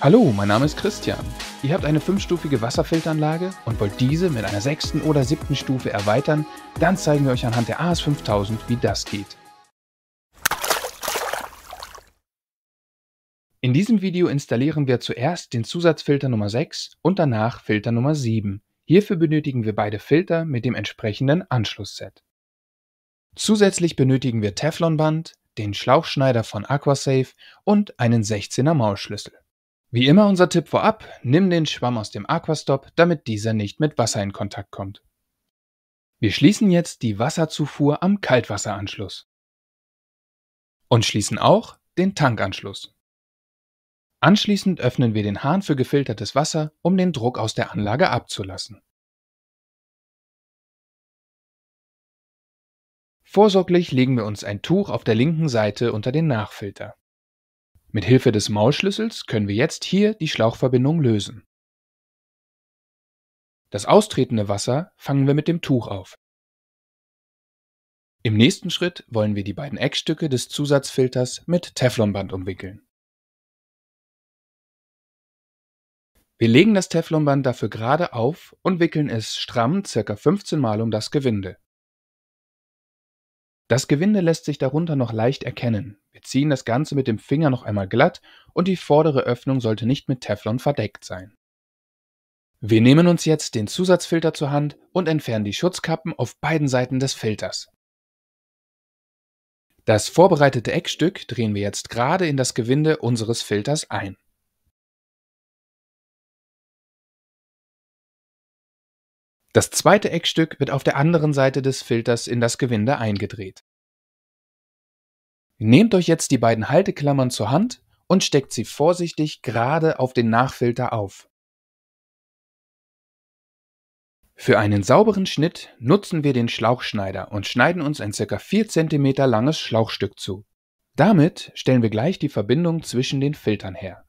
Hallo, mein Name ist Christian. Ihr habt eine fünfstufige Wasserfilteranlage und wollt diese mit einer sechsten oder siebten Stufe erweitern? Dann zeigen wir euch anhand der AS5000, wie das geht. In diesem Video installieren wir zuerst den Zusatzfilter Nummer 6 und danach Filter Nummer 7. Hierfür benötigen wir beide Filter mit dem entsprechenden Anschlussset. Zusätzlich benötigen wir Teflonband, den Schlauchschneider von Aquasafe und einen 16er Maulschlüssel. Wie immer unser Tipp vorab, nimm den Schwamm aus dem Aquastop, damit dieser nicht mit Wasser in Kontakt kommt. Wir schließen jetzt die Wasserzufuhr am Kaltwasseranschluss. Und schließen auch den Tankanschluss. Anschließend öffnen wir den Hahn für gefiltertes Wasser, um den Druck aus der Anlage abzulassen. Vorsorglich legen wir uns ein Tuch auf der linken Seite unter den Nachfilter. Mit Hilfe des Maulschlüssels können wir jetzt hier die Schlauchverbindung lösen. Das austretende Wasser fangen wir mit dem Tuch auf. Im nächsten Schritt wollen wir die beiden Eckstücke des Zusatzfilters mit Teflonband umwickeln. Wir legen das Teflonband dafür gerade auf und wickeln es stramm ca. 15 Mal um das Gewinde. Das Gewinde lässt sich darunter noch leicht erkennen. Wir ziehen das Ganze mit dem Finger noch einmal glatt und die vordere Öffnung sollte nicht mit Teflon verdeckt sein. Wir nehmen uns jetzt den Zusatzfilter zur Hand und entfernen die Schutzkappen auf beiden Seiten des Filters. Das vorbereitete Eckstück drehen wir jetzt gerade in das Gewinde unseres Filters ein. Das zweite Eckstück wird auf der anderen Seite des Filters in das Gewinde eingedreht. Nehmt euch jetzt die beiden Halteklammern zur Hand und steckt sie vorsichtig gerade auf den Nachfilter auf. Für einen sauberen Schnitt nutzen wir den Schlauchschneider und schneiden uns ein ca. 4 cm langes Schlauchstück zu. Damit stellen wir gleich die Verbindung zwischen den Filtern her.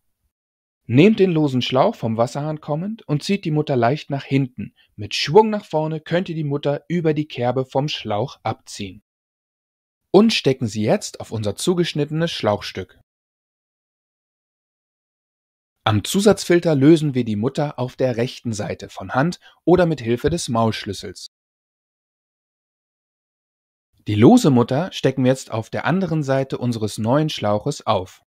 Nehmt den losen Schlauch vom Wasserhahn kommend und zieht die Mutter leicht nach hinten. Mit Schwung nach vorne könnt ihr die Mutter über die Kerbe vom Schlauch abziehen. Und stecken sie jetzt auf unser zugeschnittenes Schlauchstück. Am Zusatzfilter lösen wir die Mutter auf der rechten Seite von Hand oder mit Hilfe des Maulschlüssels. Die lose Mutter stecken wir jetzt auf der anderen Seite unseres neuen Schlauches auf.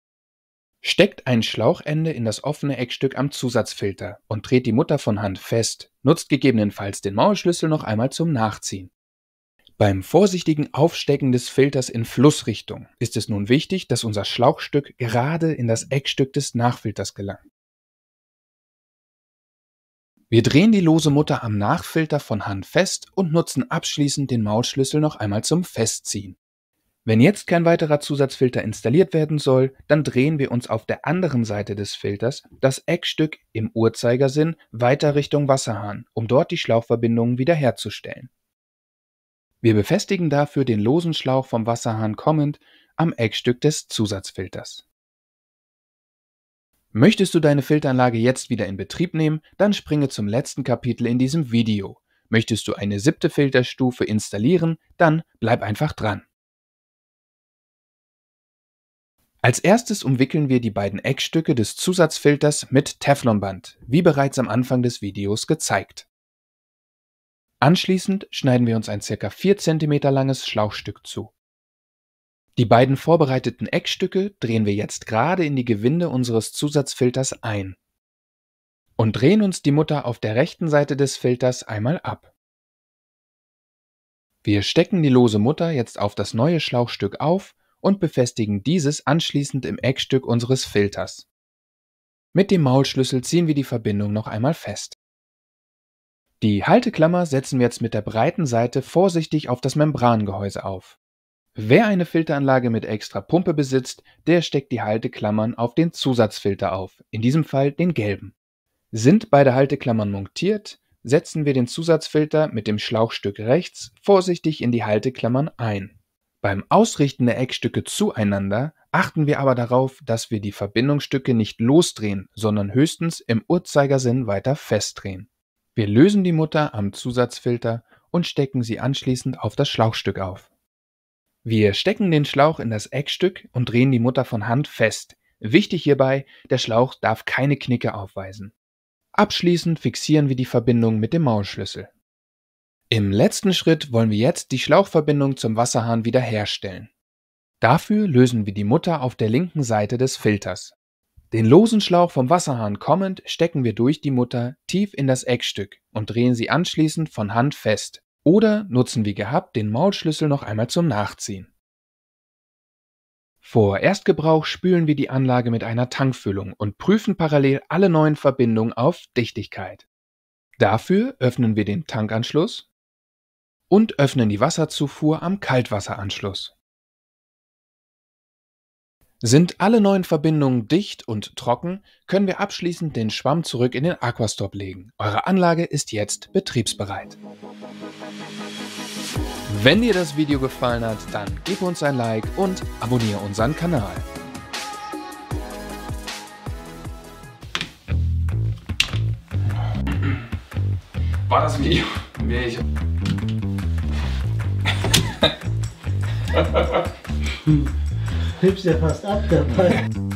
Steckt ein Schlauchende in das offene Eckstück am Zusatzfilter und dreht die Mutter von Hand fest, nutzt gegebenenfalls den Maulschlüssel noch einmal zum Nachziehen. Beim vorsichtigen Aufstecken des Filters in Flussrichtung ist es nun wichtig, dass unser Schlauchstück gerade in das Eckstück des Nachfilters gelangt. Wir drehen die lose Mutter am Nachfilter von Hand fest und nutzen abschließend den Maulschlüssel noch einmal zum Festziehen. Wenn jetzt kein weiterer Zusatzfilter installiert werden soll, dann drehen wir uns auf der anderen Seite des Filters das Eckstück im Uhrzeigersinn weiter Richtung Wasserhahn, um dort die Schlauchverbindungen wiederherzustellen. Wir befestigen dafür den losen Schlauch vom Wasserhahn kommend am Eckstück des Zusatzfilters. Möchtest du deine Filteranlage jetzt wieder in Betrieb nehmen, dann springe zum letzten Kapitel in diesem Video. Möchtest du eine siebte Filterstufe installieren, dann bleib einfach dran. Als erstes umwickeln wir die beiden Eckstücke des Zusatzfilters mit Teflonband, wie bereits am Anfang des Videos gezeigt. Anschließend schneiden wir uns ein ca. 4 cm langes Schlauchstück zu. Die beiden vorbereiteten Eckstücke drehen wir jetzt gerade in die Gewinde unseres Zusatzfilters ein und drehen uns die Mutter auf der rechten Seite des Filters einmal ab. Wir stecken die lose Mutter jetzt auf das neue Schlauchstück auf und befestigen dieses anschließend im Eckstück unseres Filters. Mit dem Maulschlüssel ziehen wir die Verbindung noch einmal fest. Die Halteklammer setzen wir jetzt mit der breiten Seite vorsichtig auf das Membrangehäuse auf. Wer eine Filteranlage mit extra Pumpe besitzt, der steckt die Halteklammern auf den Zusatzfilter auf, in diesem Fall den gelben. Sind beide Halteklammern montiert, setzen wir den Zusatzfilter mit dem Schlauchstück rechts vorsichtig in die Halteklammern ein. Beim Ausrichten der Eckstücke zueinander achten wir aber darauf, dass wir die Verbindungsstücke nicht losdrehen, sondern höchstens im Uhrzeigersinn weiter festdrehen. Wir lösen die Mutter am Zusatzfilter und stecken sie anschließend auf das Schlauchstück auf. Wir stecken den Schlauch in das Eckstück und drehen die Mutter von Hand fest. Wichtig hierbei, der Schlauch darf keine Knicke aufweisen. Abschließend fixieren wir die Verbindung mit dem Maulschlüssel. Im letzten Schritt wollen wir jetzt die Schlauchverbindung zum Wasserhahn wiederherstellen. Dafür lösen wir die Mutter auf der linken Seite des Filters. Den losen Schlauch vom Wasserhahn kommend stecken wir durch die Mutter tief in das Eckstück und drehen sie anschließend von Hand fest. Oder nutzen wie gehabt den Maulschlüssel noch einmal zum Nachziehen. Vor Erstgebrauch spülen wir die Anlage mit einer Tankfüllung und prüfen parallel alle neuen Verbindungen auf Dichtigkeit. Dafür öffnen wir den Tankanschluss und öffnen die Wasserzufuhr am Kaltwasseranschluss. Sind alle neuen Verbindungen dicht und trocken, können wir abschließend den Schwamm zurück in den Aquastop legen. Eure Anlage ist jetzt betriebsbereit. Wenn dir das Video gefallen hat, dann gib uns ein Like und abonniere unseren Kanal. War das Video? Nee, Hebst ja fast ab dabei.